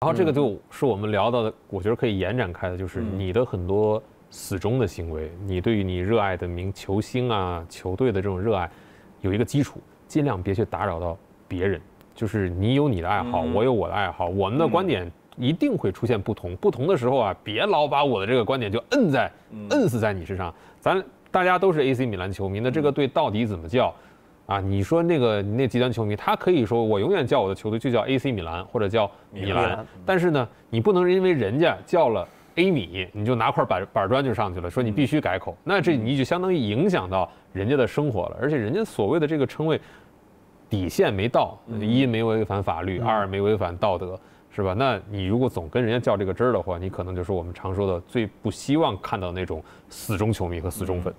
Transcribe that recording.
然后这个就是我们聊到的，我觉得可以延展开的，就是你的很多死忠的行为，你对于你热爱的名球星啊、球队的这种热爱，有一个基础，尽量别去打扰到别人。就是你有你的爱好，我有我的爱好，我们的观点一定会出现不同。不同的时候啊，别老把我的这个观点就摁在、摁死在你身上。咱大家都是 AC 米兰球迷，那这个队到底怎么叫？啊，你说那个那极端球迷，他可以说我永远叫我的球队就叫 A.C. 米兰或者叫米兰，但是呢，你不能因为人家叫了 A. 米，你就拿块板板砖就上去了，说你必须改口，那这你就相当于影响到人家的生活了。而且人家所谓的这个称谓底线没到，一没违反法律，二没违反道德，是吧？那你如果总跟人家较这个真儿的话，你可能就是我们常说的最不希望看到那种死忠球迷和死忠粉。